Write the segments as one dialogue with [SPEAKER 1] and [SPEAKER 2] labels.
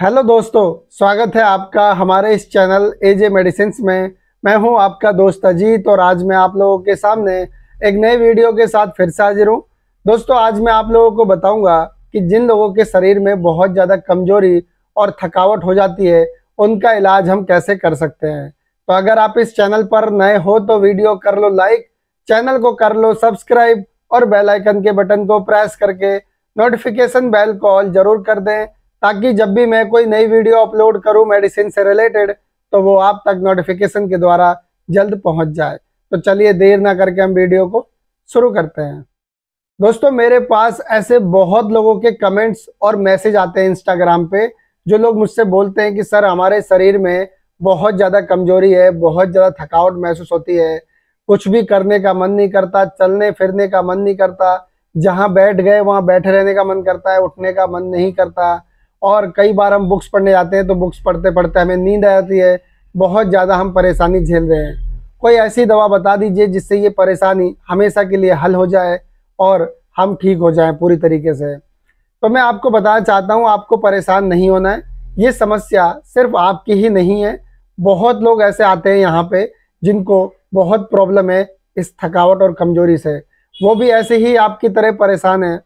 [SPEAKER 1] hello दोस्तों स्वागत है आपका हमारे इस चैनल एजे मेडिसिन में मैं हूं आपका दोस्त अजीत और आज मैं आप लोगों के सामने एक नए वीडियो के साथ फिर से हाजिर हूं दोस्तों आज मैं आप लोगों को बताऊंगा कि जिन लोगों के शरीर में बहुत ज़्यादा कमजोरी और थकावट हो जाती है उनका इलाज हम कैसे कर सकते हैं तो अगर आप इस चैनल पर नए हो तो वीडियो कर लो लाइक चैनल को कर लो सब्सक्राइब और बेलाइकन के बटन को प्रेस करके नोटिफिकेशन बेल को ऑल जरूर कर दें ताकि जब भी मैं कोई नई वीडियो अपलोड करूं मेडिसिन से रिलेटेड तो वो आप तक नोटिफिकेशन के द्वारा जल्द पहुंच जाए तो चलिए देर ना करके हम वीडियो को शुरू करते हैं दोस्तों मेरे पास ऐसे बहुत लोगों के कमेंट्स और मैसेज आते हैं इंस्टाग्राम पे जो लोग मुझसे बोलते हैं कि सर हमारे शरीर में बहुत ज़्यादा कमजोरी है बहुत ज़्यादा थकावट महसूस होती है कुछ भी करने का मन नहीं करता चलने फिरने का मन नहीं करता जहाँ बैठ गए वहाँ बैठे रहने का मन करता है उठने का मन नहीं करता और कई बार हम बुक्स पढ़ने जाते हैं तो बुक्स पढ़ते पढ़ते हमें नींद आ जाती है बहुत ज़्यादा हम परेशानी झेल रहे हैं कोई ऐसी दवा बता दीजिए जिससे ये परेशानी हमेशा के लिए हल हो जाए और हम ठीक हो जाएं पूरी तरीके से तो मैं आपको बताना चाहता हूँ आपको परेशान नहीं होना है ये समस्या सिर्फ आपकी ही नहीं है बहुत लोग ऐसे आते हैं यहाँ पर जिनको बहुत प्रॉब्लम है इस थकावट और कमजोरी से वो भी ऐसे ही आपकी तरह परेशान है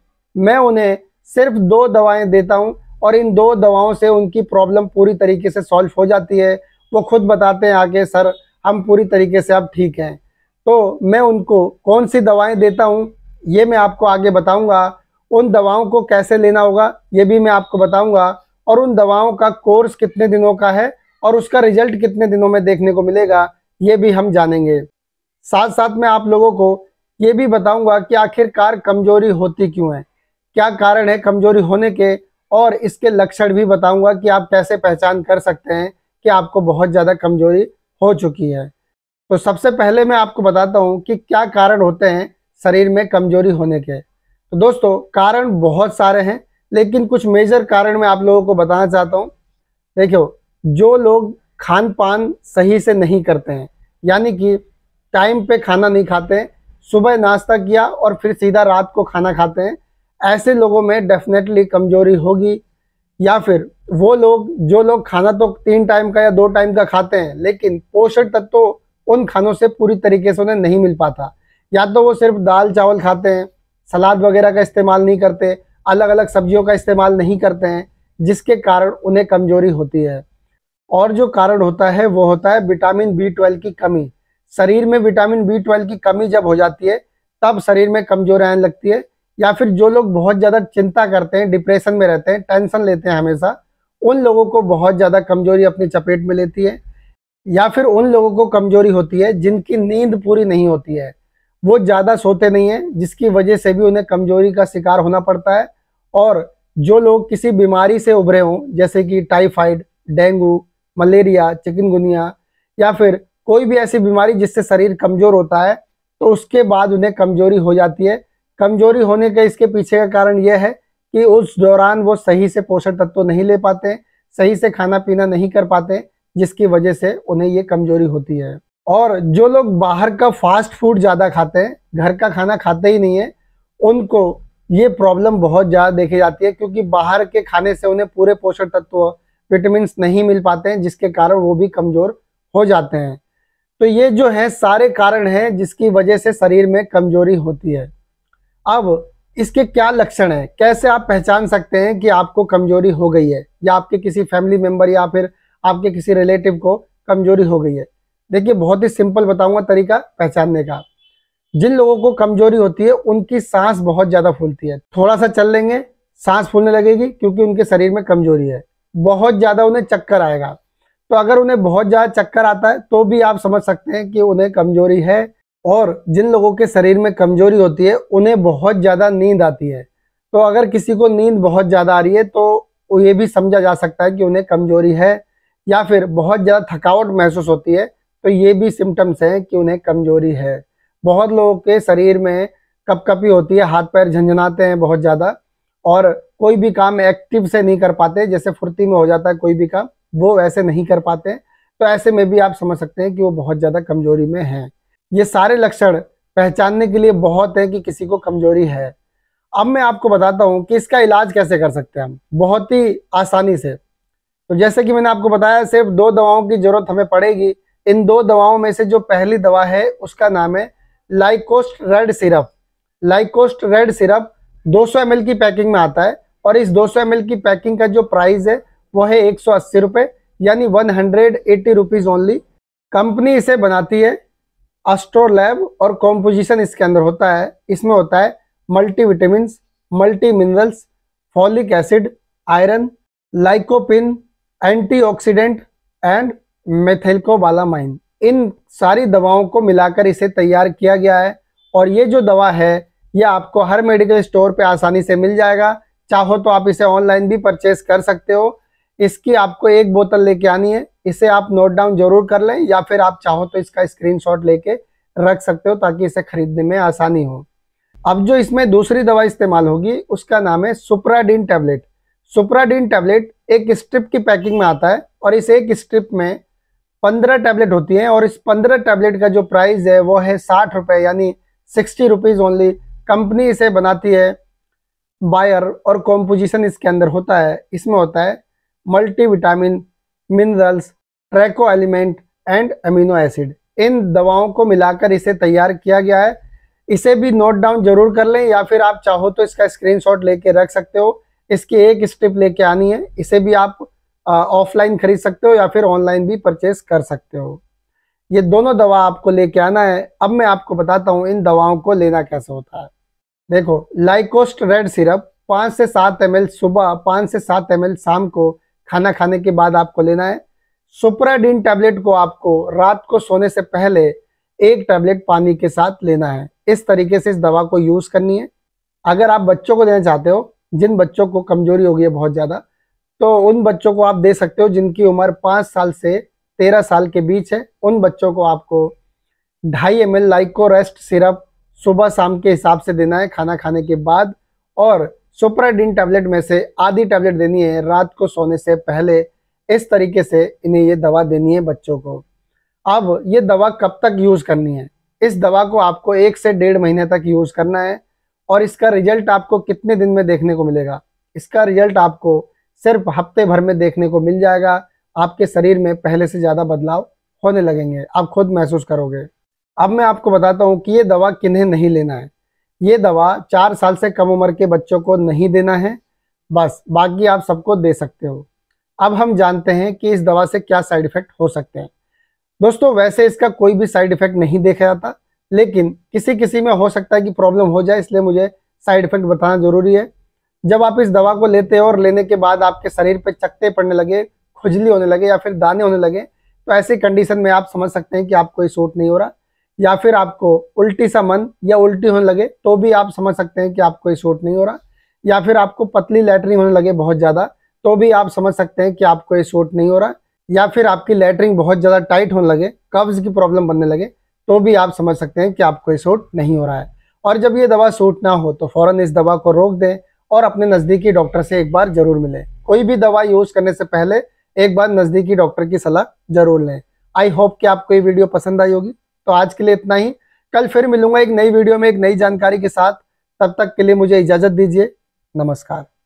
[SPEAKER 1] मैं उन्हें सिर्फ दो दवाएं देता हूँ और इन दो दवाओं से उनकी प्रॉब्लम पूरी तरीके से सॉल्व हो जाती है वो खुद बताते हैं आगे सर हम पूरी तरीके से अब ठीक हैं तो मैं उनको कौन सी दवाएं देता हूँ ये मैं आपको आगे बताऊंगा उन दवाओं को कैसे लेना होगा ये भी मैं आपको बताऊंगा और उन दवाओं का कोर्स कितने दिनों का है और उसका रिजल्ट कितने दिनों में देखने को मिलेगा ये भी हम जानेंगे साथ साथ में आप लोगों को ये भी बताऊंगा कि आखिरकार कमजोरी होती क्यों है क्या कारण है कमजोरी होने के और इसके लक्षण भी बताऊंगा कि आप कैसे पहचान कर सकते हैं कि आपको बहुत ज़्यादा कमजोरी हो चुकी है तो सबसे पहले मैं आपको बताता हूँ कि क्या कारण होते हैं शरीर में कमजोरी होने के तो दोस्तों कारण बहुत सारे हैं लेकिन कुछ मेजर कारण मैं आप लोगों को बताना चाहता हूँ देखियो जो लोग खान पान सही से नहीं करते हैं यानी कि टाइम पे खाना नहीं खाते हैं सुबह नाश्ता किया और फिर सीधा रात को खाना खाते हैं ऐसे लोगों में डेफिनेटली कमजोरी होगी या फिर वो लोग जो लोग खाना तो तीन टाइम का या दो टाइम का खाते हैं लेकिन पोषण तत्व तो उन खानों से पूरी तरीके से उन्हें नहीं मिल पाता या तो वो सिर्फ दाल चावल खाते हैं सलाद वगैरह का इस्तेमाल नहीं करते अलग अलग सब्जियों का इस्तेमाल नहीं करते हैं जिसके कारण उन्हें कमजोरी होती है और जो कारण होता है वो होता है विटामिन बी ट्वेल्व की कमी शरीर में विटामिन बी ट्वेल्व की कमी जब हो जाती है तब शरीर में कमजोर आने लगती है या फिर जो लोग बहुत ज़्यादा चिंता करते हैं डिप्रेशन में रहते हैं टेंशन लेते हैं हमेशा उन लोगों को बहुत ज़्यादा कमजोरी अपनी चपेट में लेती है या फिर उन लोगों को कमजोरी होती है जिनकी नींद पूरी नहीं होती है वो ज़्यादा सोते नहीं हैं जिसकी वजह से भी उन्हें कमजोरी का शिकार होना पड़ता है और जो लोग किसी बीमारी से उभरे हों जैसे कि टाइफाइड डेंगू मलेरिया चिकनगुनिया या फिर कोई भी ऐसी बीमारी जिससे शरीर कमज़ोर होता है तो उसके बाद उन्हें कमजोरी हो जाती है कमजोरी होने के इसके पीछे का कारण यह है कि उस दौरान वो सही से पोषण तत्व नहीं ले पाते सही से खाना पीना नहीं कर पाते जिसकी वजह से उन्हें ये कमजोरी होती है और जो लोग बाहर का फास्ट फूड ज़्यादा खाते हैं घर का खाना खाते ही नहीं है उनको ये प्रॉब्लम बहुत ज़्यादा देखी जाती है क्योंकि बाहर के खाने से उन्हें पूरे पोषण तत्व विटामिन नहीं मिल पाते हैं जिसके कारण वो भी कमज़ोर हो जाते हैं तो ये जो है सारे कारण हैं जिसकी वजह से शरीर में कमजोरी होती है अब इसके क्या लक्षण हैं कैसे आप पहचान सकते हैं कि आपको कमजोरी हो गई है या आपके किसी फैमिली मेंबर या फिर आपके किसी रिलेटिव को कमजोरी हो गई है देखिए बहुत ही सिंपल बताऊंगा तरीका पहचानने का जिन लोगों को कमजोरी होती है उनकी सांस बहुत ज़्यादा फूलती है थोड़ा सा चल लेंगे सांस फूलने लगेगी क्योंकि उनके शरीर में कमजोरी है बहुत ज़्यादा उन्हें चक्कर आएगा तो अगर उन्हें बहुत ज़्यादा चक्कर आता है तो भी आप समझ सकते हैं कि उन्हें कमजोरी है और जिन लोगों के शरीर में कमजोरी होती है उन्हें बहुत ज़्यादा नींद आती है तो अगर किसी को नींद बहुत ज़्यादा आ रही है तो ये भी समझा जा सकता है कि उन्हें कमजोरी है या फिर बहुत ज़्यादा थकावट महसूस होती है तो ये भी सिम्टम्स हैं कि उन्हें कमजोरी है बहुत लोगों के शरीर में कपकपी होती है हाथ पैर झंझनाते हैं बहुत ज़्यादा और कोई भी काम एक्टिव से नहीं कर पाते जैसे फुर्ती में हो जाता है कोई भी काम वो वैसे नहीं कर पाते तो ऐसे में भी आप समझ सकते हैं कि वो बहुत ज़्यादा कमजोरी में हैं ये सारे लक्षण पहचानने के लिए बहुत है कि किसी को कमजोरी है अब मैं आपको बताता हूँ कि इसका इलाज कैसे कर सकते हैं हम बहुत ही आसानी से तो जैसे कि मैंने आपको बताया सिर्फ दो दवाओं की ज़रूरत हमें पड़ेगी इन दो दवाओं में से जो पहली दवा है उसका नाम है लाइकोस्ट रेड सिरप लाइकोस्ट रेड सिरप 200 सौ की पैकिंग में आता है और इस 200 सौ की पैकिंग का जो प्राइस है वो है एक सौ यानी वन हंड्रेड ओनली कंपनी इसे बनाती है अस्ट्रोलैब और कॉम्पोजिशन इसके अंदर होता है इसमें होता है multi vitamin multi minerals folic acid iron lycopene antioxidant and methylcobalamin इन सारी दवाओं को मिलाकर इसे तैयार किया गया है और ये जो दवा है ये आपको हर मेडिकल स्टोर पे आसानी से मिल जाएगा चाहो तो आप इसे ऑनलाइन भी परचेज कर सकते हो इसकी आपको एक बोतल लेके आनी है इसे आप नोट डाउन जरूर कर लें या फिर आप चाहो तो इसका स्क्रीनशॉट लेके रख सकते हो ताकि इसे खरीदने में आसानी हो अब जो इसमें दूसरी दवा इस्तेमाल होगी उसका नाम है सुप्राडीन टैबलेट सुप्राडीन टैबलेट एक स्ट्रिप की पैकिंग में आता है और इस एक स्ट्रिप में पंद्रह टैबलेट होती हैं और इस पंद्रह टैबलेट का जो प्राइस है वो है साठ रुपए यानी सिक्सटी रुपीज़ ओनली कंपनी इसे बनाती है बायर और कॉम्पोजिशन इसके अंदर होता है इसमें होता है multivitamin minerals trace element and amino acid इन दवाओं को मिलाकर इसे तैयार किया गया है इसे भी नोट डाउन जरूर कर लें या फिर आप चाहो तो इसका स्क्रीनशॉट लेके रख सकते हो इसकी एक स्ट्रिप लेके आनी है इसे भी आप ऑफलाइन खरीद सकते हो या फिर ऑनलाइन भी परचेस कर सकते हो ये दोनों दवा आपको लेके आना है अब मैं आपको बताता हूँ इन दवाओं को लेना कैसे होता है देखो लाइकोस्ट रेड सिरप पाँच से सात एम सुबह पाँच से सात एम शाम को खाना खाने के बाद आपको लेना है सुप्राडीन टैबलेट को आपको रात को सोने से पहले एक टैबलेट पानी के साथ लेना है इस तरीके से इस दवा को यूज़ करनी है अगर आप बच्चों को देना चाहते हो जिन बच्चों को कमजोरी हो गई है बहुत ज़्यादा तो उन बच्चों को आप दे सकते हो जिनकी उम्र पाँच साल से तेरह साल के बीच है उन बच्चों को आपको ढाई एम एल लाइको रेस्ट सिरप सुबह शाम के हिसाब से देना है खाना खाने के बाद और सुप्राडिन टैबलेट में से आधी टैबलेट देनी है रात को सोने से पहले इस तरीके से इन्हें ये दवा देनी है बच्चों को अब ये दवा कब तक यूज़ करनी है इस दवा को आपको एक से डेढ़ महीने तक यूज़ करना है और इसका रिजल्ट आपको कितने दिन में देखने को मिलेगा इसका रिजल्ट आपको सिर्फ हफ्ते भर में देखने को मिल जाएगा आपके शरीर में पहले से ज़्यादा बदलाव होने लगेंगे आप खुद महसूस करोगे अब मैं आपको बताता हूँ कि ये दवा किन्हें नहीं लेना है ये दवा चार साल से कम उम्र के बच्चों को नहीं देना है बस बाकी आप सबको दे सकते हो अब हम जानते हैं कि इस दवा से क्या साइड इफेक्ट हो सकते हैं दोस्तों वैसे इसका कोई भी साइड इफेक्ट नहीं देखा जाता लेकिन किसी किसी में हो सकता है कि प्रॉब्लम हो जाए इसलिए मुझे साइड इफेक्ट बताना जरूरी है जब आप इस दवा को लेते हो और लेने के बाद आपके शरीर पर चकते पड़ने लगे खुजली होने लगे या फिर दाने होने लगे तो ऐसी कंडीशन में आप समझ सकते हैं कि आपको ये सूट नहीं हो रहा या फिर आपको उल्टी सा मन या उल्टी होने लगे तो भी आप समझ सकते हैं कि आपको ये सूट नहीं हो रहा या फिर आपको पतली लेटरिंग होने लगे बहुत ज़्यादा तो भी आप समझ सकते हैं कि आपको ये सूट नहीं हो रहा या फिर आपकी लेटरिंग बहुत ज़्यादा टाइट होने लगे कब्ज़ की प्रॉब्लम बनने लगे तो भी आप समझ सकते हैं कि आपको ये सूट नहीं हो रहा है और जब ये दवा सूट ना हो तो फ़ौर इस दवा को रोक दें और अपने नज़दीकी डॉक्टर से एक बार ज़रूर मिलें कोई भी दवा यूज़ करने से पहले एक बार नज़दीकी डॉक्टर की सलाह ज़रूर लें आई होप कि आपको ये वीडियो पसंद आई होगी तो आज के लिए इतना ही कल फिर मिलूंगा एक नई वीडियो में एक नई जानकारी के साथ तब तक के लिए मुझे इजाजत दीजिए नमस्कार